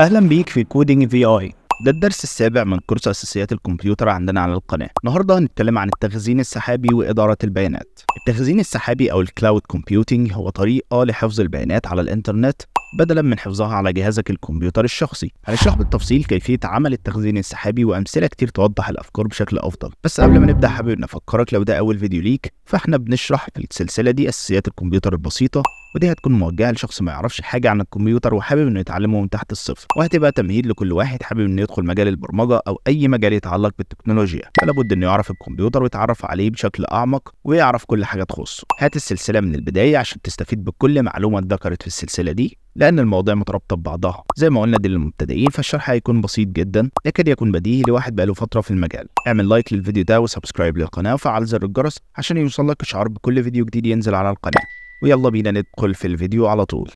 اهلا بيك في كودينج في اي ده الدرس السابع من كورس اساسيات الكمبيوتر عندنا على القناه النهارده هنتكلم عن التخزين السحابي واداره البيانات التخزين السحابي او الكلاود كومبيوتينج هو طريقه لحفظ البيانات على الانترنت بدلا من حفظها على جهازك الكمبيوتر الشخصي هنشرح بالتفصيل كيفيه عمل التخزين السحابي وامثله كتير توضح الافكار بشكل افضل بس قبل ما نبدا حابب نفكرك لو ده اول فيديو ليك فاحنا بنشرح في السلسله دي اساسيات الكمبيوتر البسيطه ودي هتكون موجهه لشخص ما يعرفش حاجه عن الكمبيوتر وحابب انه يتعلمه من تحت الصفر وهتبقى تمهيد لكل واحد حابب انه يدخل مجال البرمجه او اي مجال يتعلق بالتكنولوجيا فلا بد انه يعرف الكمبيوتر ويتعرف عليه بشكل اعمق ويعرف كل حاجه تخصه هات السلسله من البدايه عشان تستفيد بكل معلومه اتذكرت في السلسله دي لأن المواضيع مترابطة ببعضها زي ما قلنا دي للمبتدئين فالشرح هيكون بسيط جدا يكاد يكون بديهي لواحد بقاله فترة في المجال اعمل لايك للفيديو ده وسبسكرايب للقناة وفعل زر الجرس عشان يوصلك إشعار بكل فيديو جديد ينزل على القناة ويلا بينا ندخل في الفيديو على طول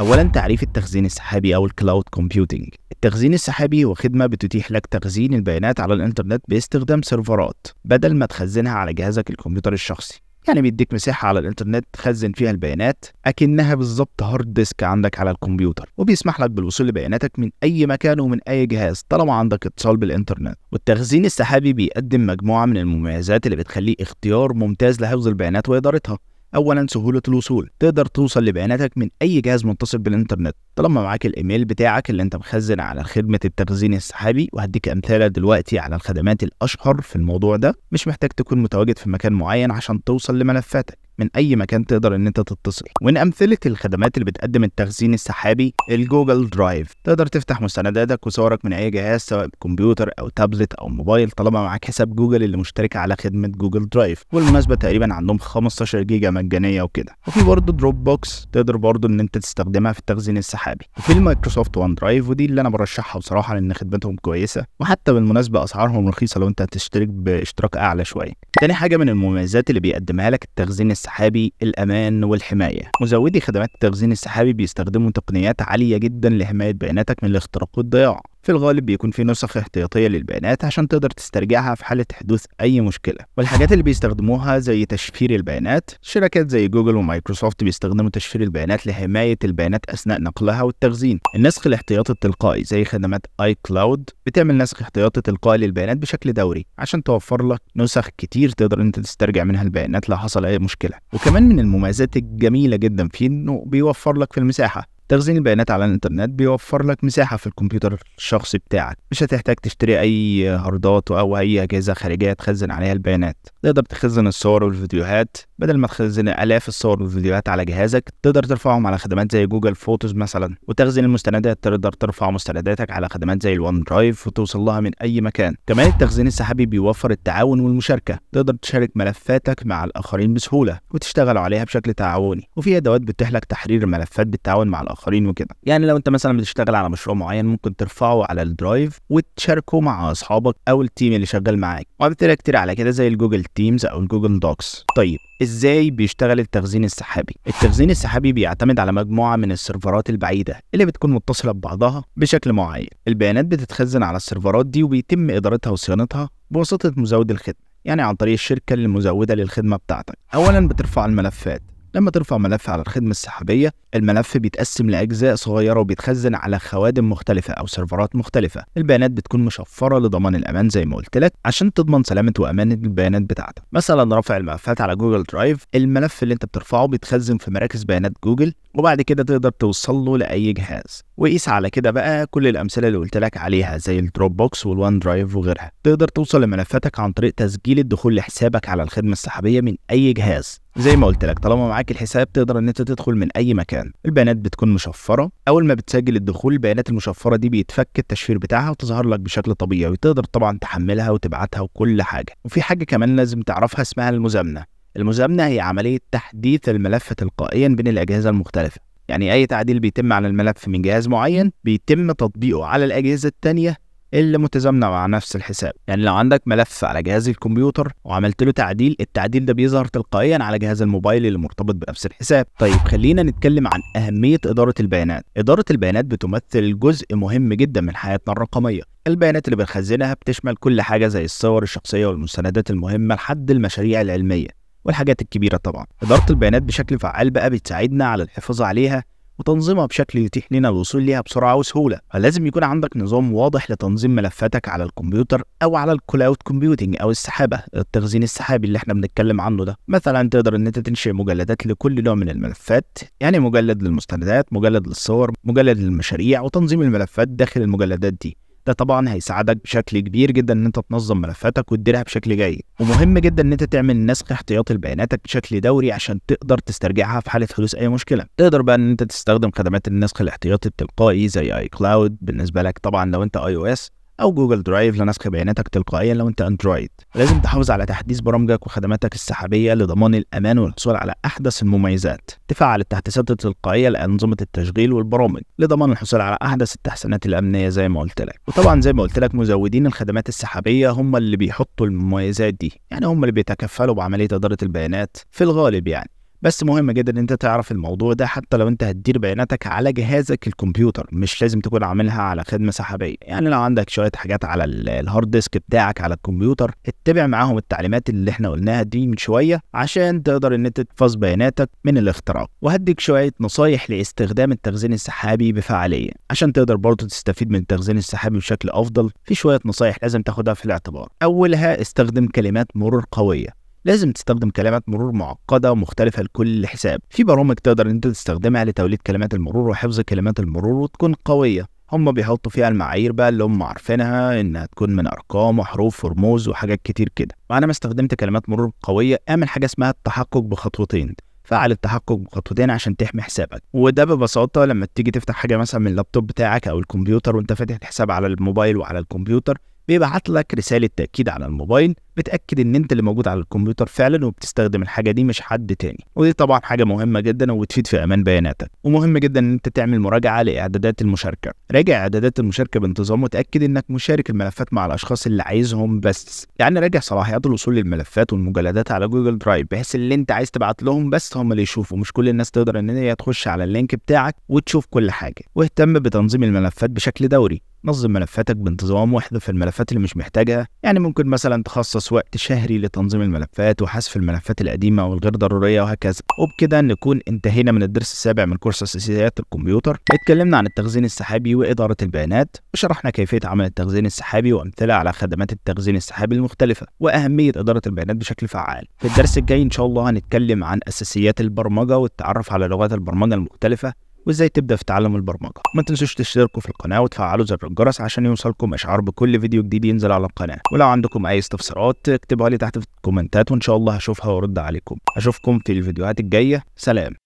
اولا تعريف التخزين السحابي او الكلاود كومبيوتنج التخزين السحابي هو خدمه بتتيح لك تخزين البيانات على الانترنت باستخدام سيرفرات بدل ما تخزنها على جهازك الكمبيوتر الشخصي يعني بيديك مساحة على الإنترنت تخزن فيها البيانات أكنها بالظبط هارد ديسك عندك على الكمبيوتر وبيسمح لك بالوصول لبياناتك من أي مكان ومن أي جهاز طالما عندك اتصال بالإنترنت والتخزين السحابي بيقدم مجموعة من المميزات اللي بتخليه اختيار ممتاز لحفظ البيانات وإدارتها اولا سهوله الوصول تقدر توصل لبياناتك من اي جهاز متصل بالانترنت طالما معاك الايميل بتاعك اللي انت مخزن على خدمه التخزين السحابي وهديك امثله دلوقتي على الخدمات الاشهر في الموضوع ده مش محتاج تكون متواجد في مكان معين عشان توصل لملفاتك من اي مكان تقدر ان انت تتصل ومن امثله الخدمات اللي بتقدم التخزين السحابي الجوجل درايف تقدر تفتح مستنداتك وصورك من اي جهاز سواء كمبيوتر او تابلت او موبايل طالما معاك حساب جوجل اللي مشترك على خدمه جوجل درايف والمناسبه تقريبا عندهم 15 جيجا مجانيه وكده وفي برضه دروب بوكس تقدر برضه ان انت تستخدمها في التخزين السحابي وفي المايكروسوفت وان درايف ودي اللي انا برشحها بصراحه لان خدمتهم كويسه وحتى بالمناسبه اسعارهم رخيصه لو انت هتشترك باشتراك اعلى شويه تاني حاجه من المميزات اللي بيقدمها لك التخزين السحابي السحابي الأمان والحماية مزودي خدمات التخزين السحابي بيستخدموا تقنيات عالية جدا لحماية بياناتك من الاختراق والضياع في الغالب بيكون في نسخ احتياطية للبيانات عشان تقدر تسترجعها في حالة حدوث أي مشكلة والحاجات اللي بيستخدموها زي تشفير البيانات شركات زي جوجل ومايكروسوفت بيستخدموا تشفير البيانات لحماية البيانات أثناء نقلها والتخزين النسخ الاحتياطي التلقائي زي خدمات اي كلاود بتعمل نسخ احتياطي تلقائي للبيانات بشكل دوري عشان توفر لك نسخ كتير تقدر انت تسترجع منها البيانات لو حصل اي مشكله وكمان من المميزات الجميله جدا فيه انه بيوفر لك في المساحه تخزين البيانات على الانترنت بيوفر لك مساحة في الكمبيوتر الشخصي بتاعك مش هتحتاج تشتري أي هاردات أو أي أجهزة خارجية تخزن عليها البيانات تقدر تخزن الصور والفيديوهات بدل ما تخزن آلاف الصور والفيديوهات على جهازك تقدر ترفعهم على خدمات زي جوجل فوتوز مثلا وتخزن المستندات تقدر ترفع مستنداتك على خدمات زي الوان درايف وتوصل لها من أي مكان كمان التخزين السحابي بيوفر التعاون والمشاركة تقدر تشارك ملفاتك مع الآخرين بسهولة وتشتغل عليها بشكل تعاوني وفي أدوات بتحلك تحرير ملفات بالتعاون مع الآخرين الاخرين وكده يعني لو انت مثلا بتشتغل على مشروع معين ممكن ترفعه على الدرايف وتشاركه مع اصحابك او التيم اللي شغال معاك وامثله كتير على كده زي الجوجل تيمز او الجوجل دوكس طيب ازاي بيشتغل التخزين السحابي التخزين السحابي بيعتمد على مجموعه من السيرفرات البعيده اللي بتكون متصله ببعضها بشكل معين البيانات بتتخزن على السيرفرات دي وبيتم ادارتها وصيانتها بواسطه مزود الخدمه يعني عن طريق الشركه المزوده للخدمه بتاعتك اولا بترفع الملفات لما ترفع ملف على الخدمة السحابية الملف بيتقسم لأجزاء صغيرة وبيتخزن على خوادم مختلفة أو سيرفرات مختلفة البيانات بتكون مشفرة لضمان الأمان زي ما قلت لك عشان تضمن سلامة وأمان البيانات بتاعتك مثلا رفع الملفات على جوجل درايف الملف اللي انت بترفعه بيتخزن في مراكز بيانات جوجل وبعد كده تقدر توصل له لأي جهاز وقيس على كده بقى كل الأمثلة اللي قلت لك عليها زي الدروب بوكس والوان درايف وغيرها تقدر توصل لملفاتك عن طريق تسجيل الدخول لحسابك على الخدمة السحابية من أي جهاز زي ما قلت لك طالما معاك الحساب تقدر ان انت تدخل من اي مكان البيانات بتكون مشفره اول ما بتسجل الدخول البيانات المشفره دي بيتفك التشفير بتاعها وتظهر لك بشكل طبيعي وتقدر طبعا تحملها وتبعتها وكل حاجه وفي حاجه كمان لازم تعرفها اسمها المزامنه المزامنة هي عملية تحديث الملف تلقائيا بين الأجهزة المختلفة يعني أي تعديل بيتم على الملف من جهاز معين بيتم تطبيقه على الأجهزة التانية اللي متزامنة مع نفس الحساب يعني لو عندك ملف على جهاز الكمبيوتر وعملت له تعديل التعديل ده بيظهر تلقائيا على جهاز الموبايل اللي مرتبط بنفس الحساب طيب خلينا نتكلم عن أهمية إدارة البيانات إدارة البيانات بتمثل جزء مهم جدا من حياتنا الرقمية البيانات اللي بنخزنها بتشمل كل حاجة زي الصور الشخصية والمستندات المهمة لحد المشاريع العلمية والحاجات الكبيرة طبعا إدارة البيانات بشكل فعال بقى بتساعدنا على الحفاظ عليها وتنظيمها بشكل يتيح لنا الوصول ليها بسرعة وسهولة فلازم يكون عندك نظام واضح لتنظيم ملفاتك على الكمبيوتر أو على الكلاود كومبيوتنج أو السحابة التخزين السحابي اللي احنا بنتكلم عنه ده مثلا تقدر ان انت تنشئ مجلدات لكل نوع من الملفات يعني مجلد للمستندات مجلد للصور مجلد للمشاريع وتنظيم الملفات داخل المجلدات دي ده طبعا هيساعدك بشكل كبير جدا ان انت تنظم ملفاتك وتديرها بشكل جيد ومهم جدا ان انت تعمل نسخ احتياطي لبياناتك بشكل دوري عشان تقدر تسترجعها في حاله حدوث اي مشكله تقدر بقى ان انت تستخدم خدمات النسخ الاحتياطي التلقائي زي اي كلاود بالنسبه لك طبعا لو انت اي او اس او جوجل درايف لنسخ بياناتك تلقائيا لو انت اندرويد لازم تحافظ على تحديث برامجك وخدماتك السحابيه لضمان الامان والحصول على احدث المميزات تفعل التحديثات التلقائيه لانظمه التشغيل والبرامج لضمان الحصول على احدث التحسينات الامنيه زي ما قلت لك وطبعا زي ما قلت لك مزودين الخدمات السحابيه هم اللي بيحطوا المميزات دي يعني هم اللي بيتكفلوا بعمليه اداره البيانات في الغالب يعني بس مهم جدا ان انت تعرف الموضوع ده حتى لو انت هتدير بياناتك على جهازك الكمبيوتر مش لازم تكون عاملها على خدمه سحابيه يعني لو عندك شويه حاجات على الهارد ديسك بتاعك على الكمبيوتر اتبع معاهم التعليمات اللي احنا قلناها دي من شويه عشان تقدر ان انت تحفظ بياناتك من الاختراق وهديك شويه نصايح لاستخدام التخزين السحابي بفعاليه عشان تقدر برضه تستفيد من التخزين السحابي بشكل افضل في شويه نصايح لازم تاخدها في الاعتبار اولها استخدم كلمات مرور قويه لازم تستخدم كلمات مرور معقدة ومختلفة لكل حساب في برامج تقدر انت تستخدمها لتوليد كلمات المرور وحفظ كلمات المرور وتكون قوية هم بيحطوا فيها المعايير بقى اللي هم عارفينها انها تكون من ارقام وحروف ورموز وحاجات كتير كده وانا ما استخدمت كلمات مرور قويه اعمل حاجه اسمها التحقق بخطوتين فعل التحقق بخطوتين عشان تحمي حسابك وده ببساطه لما تيجي تفتح حاجه مثلا من اللابتوب بتاعك او الكمبيوتر وانت فاتح الحساب على الموبايل وعلى الكمبيوتر بيبعت لك رساله تاكيد على الموبايل بتاكد ان انت اللي موجود على الكمبيوتر فعلا وبتستخدم الحاجه دي مش حد تاني ودي طبعا حاجه مهمه جدا وبتفيد في امان بياناتك ومهم جدا ان انت تعمل مراجعه لاعدادات المشاركه راجع اعدادات المشاركه بانتظام وتاكد انك مشارك الملفات مع الاشخاص اللي عايزهم بس يعني راجع صلاحيات الوصول للملفات والمجلدات على جوجل درايف بحيث اللي انت عايز تبعت لهم بس هم اللي يشوفوا مش كل الناس تقدر ان هي تخش على اللينك بتاعك وتشوف كل حاجه واهتم بتنظيم الملفات بشكل دوري نظم ملفاتك بانتظام واحذف الملفات اللي مش محتاجها يعني ممكن مثلا تخصص خلاص وقت شهري لتنظيم الملفات وحذف الملفات القديمة والغير ضرورية وهكذا وبكده نكون انتهينا من الدرس السابع من كورس أساسيات الكمبيوتر اتكلمنا عن التخزين السحابي وإدارة البيانات وشرحنا كيفية عمل التخزين السحابي وأمثلة على خدمات التخزين السحابي المختلفة وأهمية إدارة البيانات بشكل فعال في الدرس الجاي إن شاء الله هنتكلم عن أساسيات البرمجة والتعرف على لغات البرمجة المختلفة وازاي تبدا في تعلم البرمجه ما تنسوش تشتركوا في القناه وتفعلوا زر الجرس عشان يوصلكم اشعار بكل فيديو جديد ينزل على القناه ولو عندكم اي استفسارات اكتبوها لي تحت في الكومنتات وان شاء الله هشوفها وارد عليكم اشوفكم في الفيديوهات الجايه سلام